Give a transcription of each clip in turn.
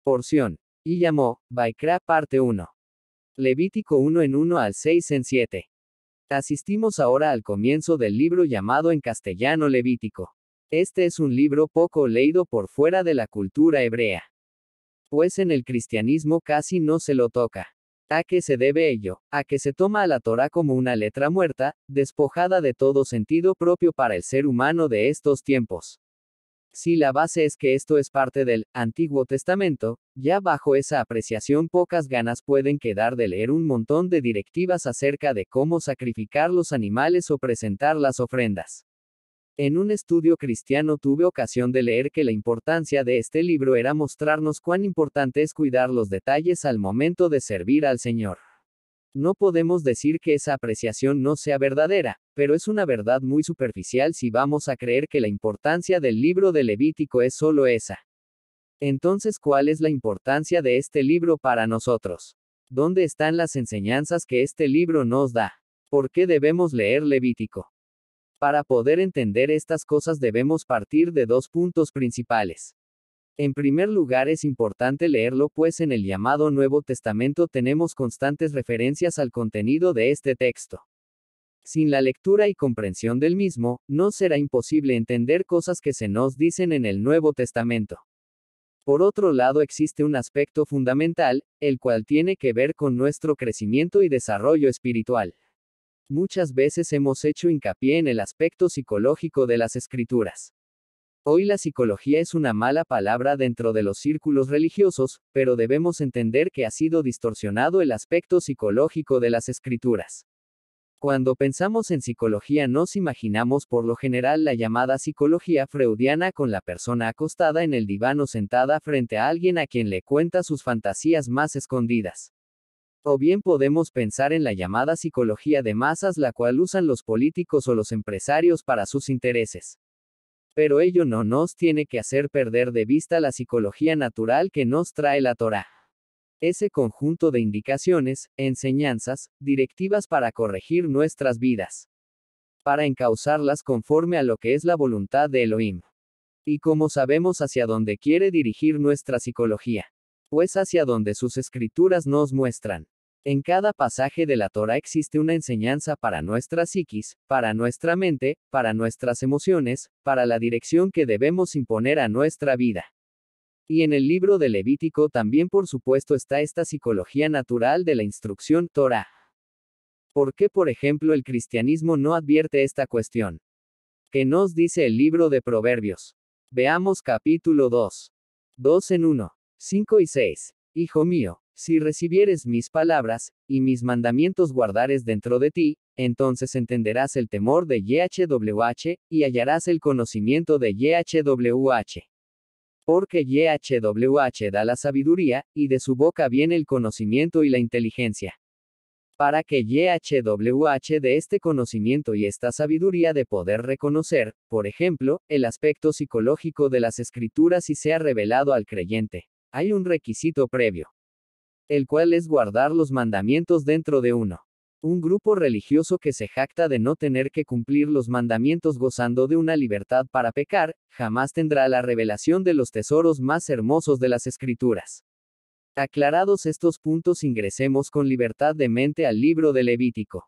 porción, y llamó, Baikra parte 1. Levítico 1 en 1 al 6 en 7. Asistimos ahora al comienzo del libro llamado en castellano Levítico. Este es un libro poco leído por fuera de la cultura hebrea. Pues en el cristianismo casi no se lo toca. ¿A qué se debe ello? A que se toma a la Torá como una letra muerta, despojada de todo sentido propio para el ser humano de estos tiempos. Si la base es que esto es parte del Antiguo Testamento, ya bajo esa apreciación pocas ganas pueden quedar de leer un montón de directivas acerca de cómo sacrificar los animales o presentar las ofrendas. En un estudio cristiano tuve ocasión de leer que la importancia de este libro era mostrarnos cuán importante es cuidar los detalles al momento de servir al Señor. No podemos decir que esa apreciación no sea verdadera, pero es una verdad muy superficial si vamos a creer que la importancia del libro de Levítico es solo esa. Entonces, ¿cuál es la importancia de este libro para nosotros? ¿Dónde están las enseñanzas que este libro nos da? ¿Por qué debemos leer Levítico? Para poder entender estas cosas debemos partir de dos puntos principales. En primer lugar es importante leerlo pues en el llamado Nuevo Testamento tenemos constantes referencias al contenido de este texto. Sin la lectura y comprensión del mismo, no será imposible entender cosas que se nos dicen en el Nuevo Testamento. Por otro lado existe un aspecto fundamental, el cual tiene que ver con nuestro crecimiento y desarrollo espiritual. Muchas veces hemos hecho hincapié en el aspecto psicológico de las escrituras. Hoy la psicología es una mala palabra dentro de los círculos religiosos, pero debemos entender que ha sido distorsionado el aspecto psicológico de las escrituras. Cuando pensamos en psicología nos imaginamos por lo general la llamada psicología freudiana con la persona acostada en el divano sentada frente a alguien a quien le cuenta sus fantasías más escondidas. O bien podemos pensar en la llamada psicología de masas la cual usan los políticos o los empresarios para sus intereses. Pero ello no nos tiene que hacer perder de vista la psicología natural que nos trae la Torá. Ese conjunto de indicaciones, enseñanzas, directivas para corregir nuestras vidas. Para encauzarlas conforme a lo que es la voluntad de Elohim. Y como sabemos hacia dónde quiere dirigir nuestra psicología. Pues hacia donde sus escrituras nos muestran. En cada pasaje de la Torah existe una enseñanza para nuestra psiquis, para nuestra mente, para nuestras emociones, para la dirección que debemos imponer a nuestra vida. Y en el libro de Levítico también por supuesto está esta psicología natural de la instrucción Torah. ¿Por qué por ejemplo el cristianismo no advierte esta cuestión? ¿Qué nos dice el libro de Proverbios? Veamos capítulo 2. 2 en 1. 5 y 6. Hijo mío, si recibieres mis palabras, y mis mandamientos guardares dentro de ti, entonces entenderás el temor de YHWH, y hallarás el conocimiento de YHWH. Porque YHWH da la sabiduría, y de su boca viene el conocimiento y la inteligencia. Para que YHWH dé este conocimiento y esta sabiduría de poder reconocer, por ejemplo, el aspecto psicológico de las escrituras y sea revelado al creyente. Hay un requisito previo el cual es guardar los mandamientos dentro de uno. Un grupo religioso que se jacta de no tener que cumplir los mandamientos gozando de una libertad para pecar, jamás tendrá la revelación de los tesoros más hermosos de las escrituras. Aclarados estos puntos ingresemos con libertad de mente al libro de Levítico.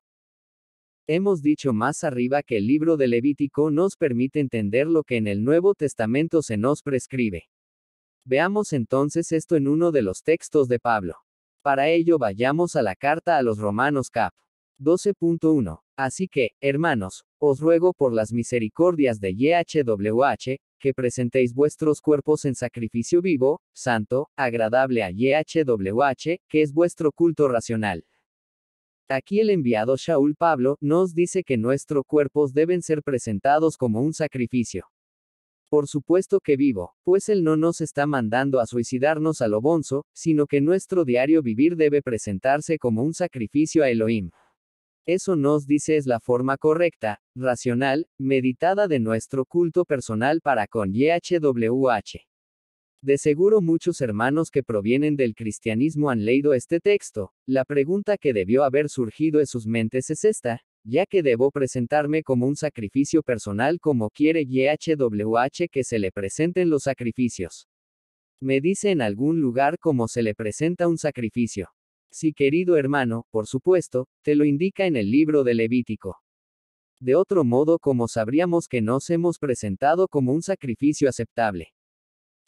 Hemos dicho más arriba que el libro de Levítico nos permite entender lo que en el Nuevo Testamento se nos prescribe. Veamos entonces esto en uno de los textos de Pablo. Para ello vayamos a la carta a los romanos cap. 12.1. Así que, hermanos, os ruego por las misericordias de YHWH, que presentéis vuestros cuerpos en sacrificio vivo, santo, agradable a YHWH, que es vuestro culto racional. Aquí el enviado Shaul Pablo nos dice que nuestros cuerpos deben ser presentados como un sacrificio. Por supuesto que vivo, pues Él no nos está mandando a suicidarnos a lo bonzo, sino que nuestro diario vivir debe presentarse como un sacrificio a Elohim. Eso nos dice es la forma correcta, racional, meditada de nuestro culto personal para con YHWH. De seguro muchos hermanos que provienen del cristianismo han leído este texto, la pregunta que debió haber surgido en sus mentes es esta, ya que debo presentarme como un sacrificio personal como quiere YHWH que se le presenten los sacrificios. Me dice en algún lugar cómo se le presenta un sacrificio. Si querido hermano, por supuesto, te lo indica en el libro de Levítico. De otro modo, como sabríamos que nos hemos presentado como un sacrificio aceptable?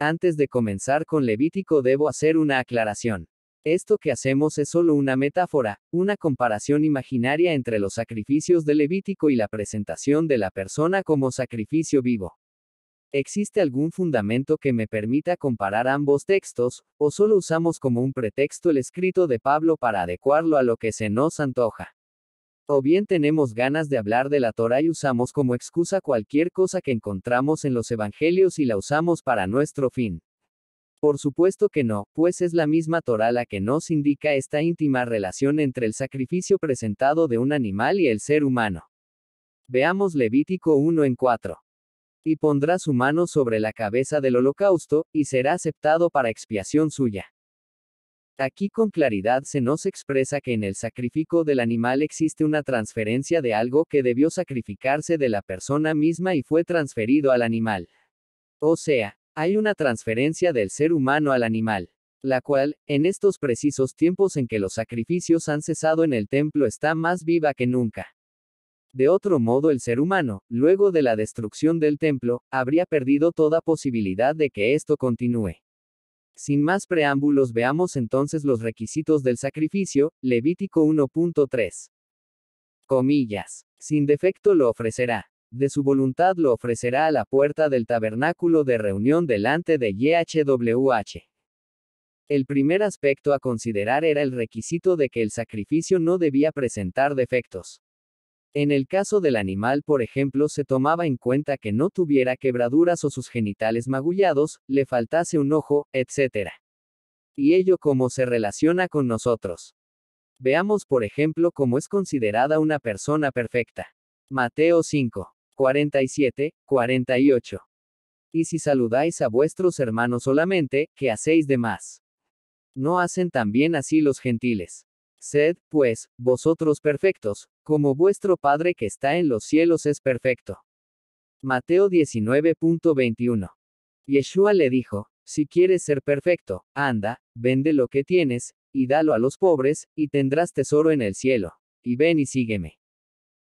Antes de comenzar con Levítico debo hacer una aclaración. Esto que hacemos es solo una metáfora, una comparación imaginaria entre los sacrificios de Levítico y la presentación de la persona como sacrificio vivo. ¿Existe algún fundamento que me permita comparar ambos textos, o solo usamos como un pretexto el escrito de Pablo para adecuarlo a lo que se nos antoja? O bien tenemos ganas de hablar de la Torah y usamos como excusa cualquier cosa que encontramos en los Evangelios y la usamos para nuestro fin. Por supuesto que no, pues es la misma Torah la que nos indica esta íntima relación entre el sacrificio presentado de un animal y el ser humano. Veamos Levítico 1 en 4. Y pondrá su mano sobre la cabeza del holocausto, y será aceptado para expiación suya. Aquí con claridad se nos expresa que en el sacrificio del animal existe una transferencia de algo que debió sacrificarse de la persona misma y fue transferido al animal. O sea, hay una transferencia del ser humano al animal, la cual, en estos precisos tiempos en que los sacrificios han cesado en el templo, está más viva que nunca. De otro modo, el ser humano, luego de la destrucción del templo, habría perdido toda posibilidad de que esto continúe. Sin más preámbulos, veamos entonces los requisitos del sacrificio, Levítico 1.3. Comillas. Sin defecto lo ofrecerá de su voluntad lo ofrecerá a la puerta del tabernáculo de reunión delante de YHWH. El primer aspecto a considerar era el requisito de que el sacrificio no debía presentar defectos. En el caso del animal, por ejemplo, se tomaba en cuenta que no tuviera quebraduras o sus genitales magullados, le faltase un ojo, etc. Y ello cómo se relaciona con nosotros. Veamos, por ejemplo, cómo es considerada una persona perfecta. Mateo 5. 47, 48. Y si saludáis a vuestros hermanos solamente, ¿qué hacéis de más? ¿No hacen también así los gentiles? Sed, pues, vosotros perfectos, como vuestro Padre que está en los cielos es perfecto. Mateo 19.21. Yeshua le dijo, si quieres ser perfecto, anda, vende lo que tienes, y dalo a los pobres, y tendrás tesoro en el cielo. Y ven y sígueme.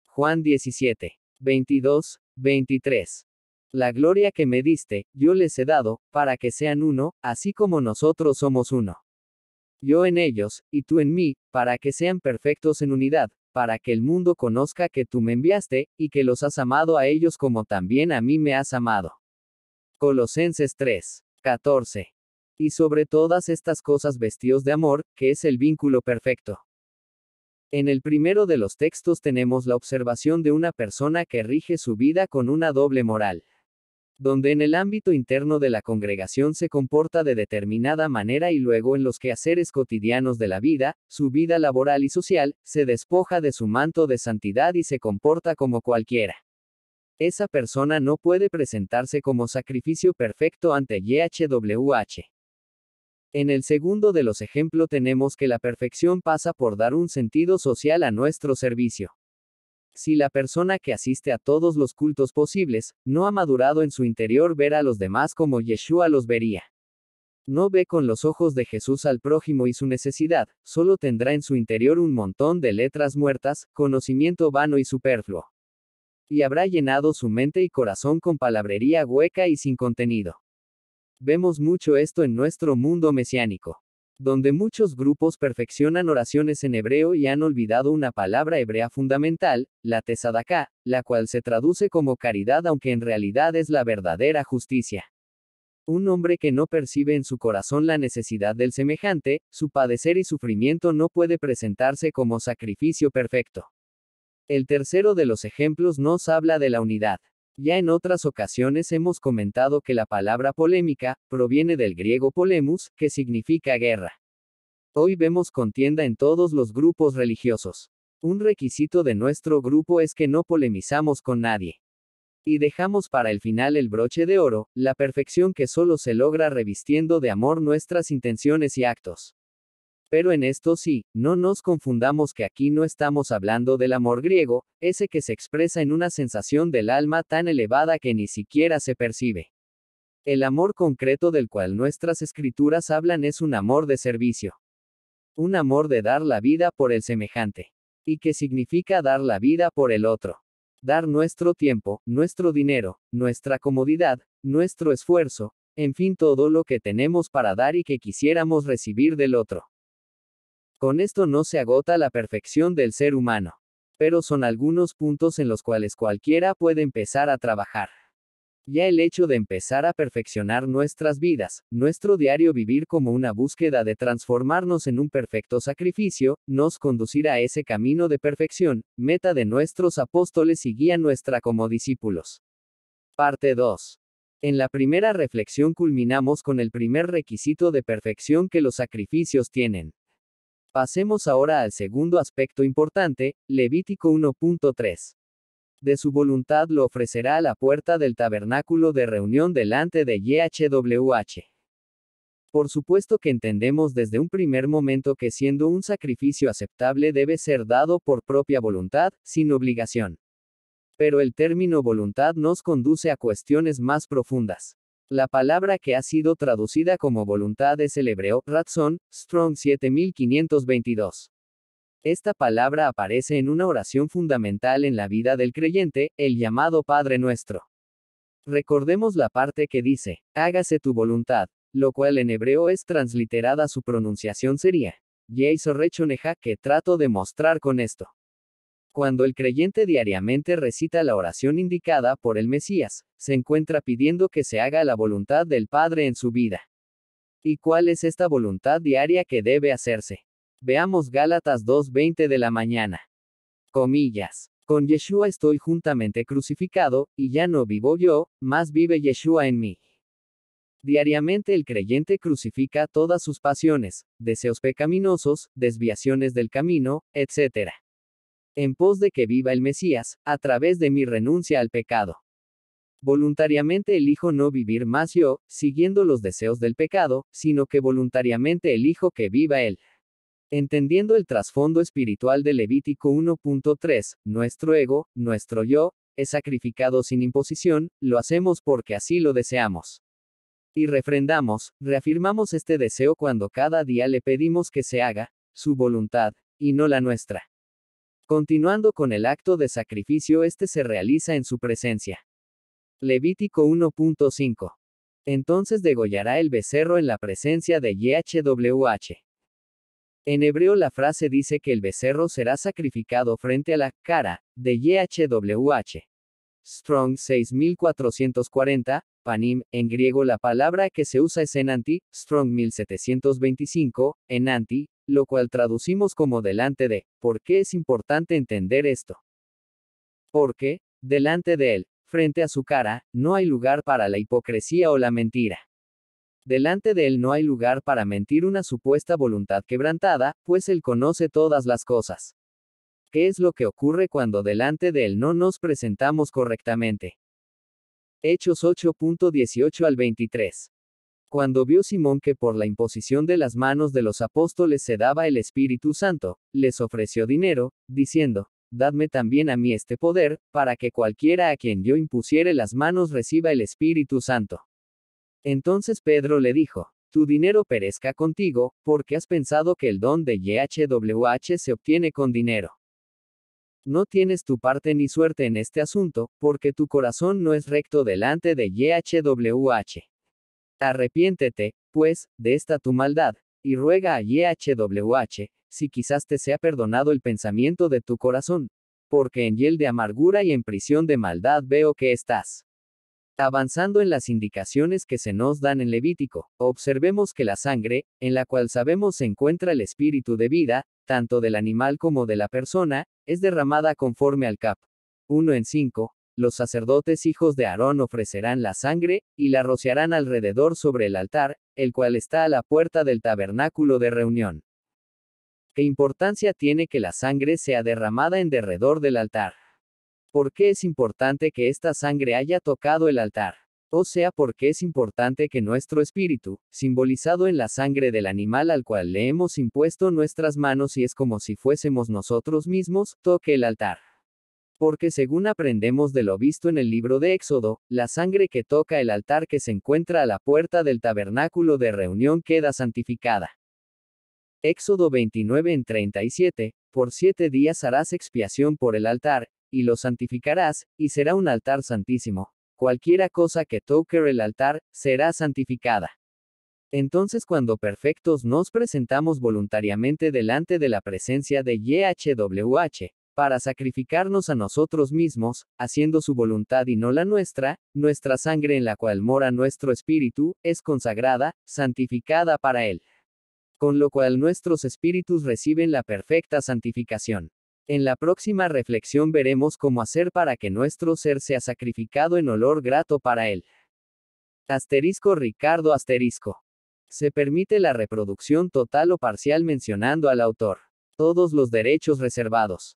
Juan 17. 22, 23. La gloria que me diste, yo les he dado, para que sean uno, así como nosotros somos uno. Yo en ellos, y tú en mí, para que sean perfectos en unidad, para que el mundo conozca que tú me enviaste, y que los has amado a ellos como también a mí me has amado. Colosenses 3, 14. Y sobre todas estas cosas vestidos de amor, que es el vínculo perfecto. En el primero de los textos tenemos la observación de una persona que rige su vida con una doble moral, donde en el ámbito interno de la congregación se comporta de determinada manera y luego en los quehaceres cotidianos de la vida, su vida laboral y social, se despoja de su manto de santidad y se comporta como cualquiera. Esa persona no puede presentarse como sacrificio perfecto ante YHWH. En el segundo de los ejemplos tenemos que la perfección pasa por dar un sentido social a nuestro servicio. Si la persona que asiste a todos los cultos posibles, no ha madurado en su interior ver a los demás como Yeshua los vería. No ve con los ojos de Jesús al prójimo y su necesidad, solo tendrá en su interior un montón de letras muertas, conocimiento vano y superfluo. Y habrá llenado su mente y corazón con palabrería hueca y sin contenido. Vemos mucho esto en nuestro mundo mesiánico, donde muchos grupos perfeccionan oraciones en hebreo y han olvidado una palabra hebrea fundamental, la tesadaká, la cual se traduce como caridad aunque en realidad es la verdadera justicia. Un hombre que no percibe en su corazón la necesidad del semejante, su padecer y sufrimiento no puede presentarse como sacrificio perfecto. El tercero de los ejemplos nos habla de la unidad. Ya en otras ocasiones hemos comentado que la palabra polémica proviene del griego polemus, que significa guerra. Hoy vemos contienda en todos los grupos religiosos. Un requisito de nuestro grupo es que no polemizamos con nadie. Y dejamos para el final el broche de oro, la perfección que solo se logra revistiendo de amor nuestras intenciones y actos. Pero en esto sí, no nos confundamos que aquí no estamos hablando del amor griego, ese que se expresa en una sensación del alma tan elevada que ni siquiera se percibe. El amor concreto del cual nuestras escrituras hablan es un amor de servicio. Un amor de dar la vida por el semejante. Y que significa dar la vida por el otro. Dar nuestro tiempo, nuestro dinero, nuestra comodidad, nuestro esfuerzo, en fin todo lo que tenemos para dar y que quisiéramos recibir del otro. Con esto no se agota la perfección del ser humano, pero son algunos puntos en los cuales cualquiera puede empezar a trabajar. Ya el hecho de empezar a perfeccionar nuestras vidas, nuestro diario vivir como una búsqueda de transformarnos en un perfecto sacrificio, nos conducirá a ese camino de perfección, meta de nuestros apóstoles y guía nuestra como discípulos. Parte 2. En la primera reflexión culminamos con el primer requisito de perfección que los sacrificios tienen. Pasemos ahora al segundo aspecto importante, Levítico 1.3. De su voluntad lo ofrecerá a la puerta del tabernáculo de reunión delante de YHWH. Por supuesto que entendemos desde un primer momento que siendo un sacrificio aceptable debe ser dado por propia voluntad, sin obligación. Pero el término voluntad nos conduce a cuestiones más profundas. La palabra que ha sido traducida como voluntad es el hebreo Ratzon, Strong 7522. Esta palabra aparece en una oración fundamental en la vida del creyente, el llamado Padre Nuestro. Recordemos la parte que dice, hágase tu voluntad, lo cual en hebreo es transliterada su pronunciación sería, rechoneja, que trato de mostrar con esto. Cuando el creyente diariamente recita la oración indicada por el Mesías, se encuentra pidiendo que se haga la voluntad del Padre en su vida. ¿Y cuál es esta voluntad diaria que debe hacerse? Veamos Gálatas 2.20 de la mañana. Comillas. Con Yeshua estoy juntamente crucificado, y ya no vivo yo, más vive Yeshua en mí. Diariamente el creyente crucifica todas sus pasiones, deseos pecaminosos, desviaciones del camino, etc en pos de que viva el Mesías, a través de mi renuncia al pecado. Voluntariamente elijo no vivir más yo, siguiendo los deseos del pecado, sino que voluntariamente elijo que viva Él. Entendiendo el trasfondo espiritual de Levítico 1.3, nuestro ego, nuestro yo, es sacrificado sin imposición, lo hacemos porque así lo deseamos. Y refrendamos, reafirmamos este deseo cuando cada día le pedimos que se haga, su voluntad, y no la nuestra. Continuando con el acto de sacrificio, este se realiza en su presencia. Levítico 1.5. Entonces degollará el becerro en la presencia de YHWH. En hebreo la frase dice que el becerro será sacrificado frente a la cara de YHWH. Strong 6440, Panim, en griego la palabra que se usa es enanti, Strong 1725, enanti, lo cual traducimos como delante de. ¿Por qué es importante entender esto? Porque, delante de él, frente a su cara, no hay lugar para la hipocresía o la mentira. Delante de él no hay lugar para mentir una supuesta voluntad quebrantada, pues él conoce todas las cosas. ¿Qué es lo que ocurre cuando delante de él no nos presentamos correctamente? Hechos 8.18 al 23. Cuando vio Simón que por la imposición de las manos de los apóstoles se daba el Espíritu Santo, les ofreció dinero, diciendo, Dadme también a mí este poder, para que cualquiera a quien yo impusiere las manos reciba el Espíritu Santo. Entonces Pedro le dijo, Tu dinero perezca contigo, porque has pensado que el don de YHWH se obtiene con dinero. No tienes tu parte ni suerte en este asunto, porque tu corazón no es recto delante de YHWH. Arrepiéntete, pues, de esta tu maldad, y ruega a YHWH, si quizás te sea perdonado el pensamiento de tu corazón, porque en hiel de amargura y en prisión de maldad veo que estás. Avanzando en las indicaciones que se nos dan en Levítico, observemos que la sangre, en la cual sabemos se encuentra el espíritu de vida, tanto del animal como de la persona, es derramada conforme al cap. 1 en 5, los sacerdotes hijos de Aarón ofrecerán la sangre, y la rociarán alrededor sobre el altar, el cual está a la puerta del tabernáculo de reunión. ¿Qué importancia tiene que la sangre sea derramada en derredor del altar? ¿Por qué es importante que esta sangre haya tocado el altar? O sea, ¿por qué es importante que nuestro espíritu, simbolizado en la sangre del animal al cual le hemos impuesto nuestras manos y es como si fuésemos nosotros mismos, toque el altar. Porque según aprendemos de lo visto en el libro de Éxodo, la sangre que toca el altar que se encuentra a la puerta del tabernáculo de reunión queda santificada. Éxodo 29 en 37, por siete días harás expiación por el altar, y lo santificarás, y será un altar santísimo. Cualquiera cosa que toque el altar, será santificada. Entonces cuando perfectos nos presentamos voluntariamente delante de la presencia de YHWH, para sacrificarnos a nosotros mismos, haciendo su voluntad y no la nuestra, nuestra sangre en la cual mora nuestro espíritu, es consagrada, santificada para Él. Con lo cual nuestros espíritus reciben la perfecta santificación. En la próxima reflexión veremos cómo hacer para que nuestro ser sea sacrificado en olor grato para Él. Asterisco Ricardo Asterisco. Se permite la reproducción total o parcial mencionando al autor. Todos los derechos reservados.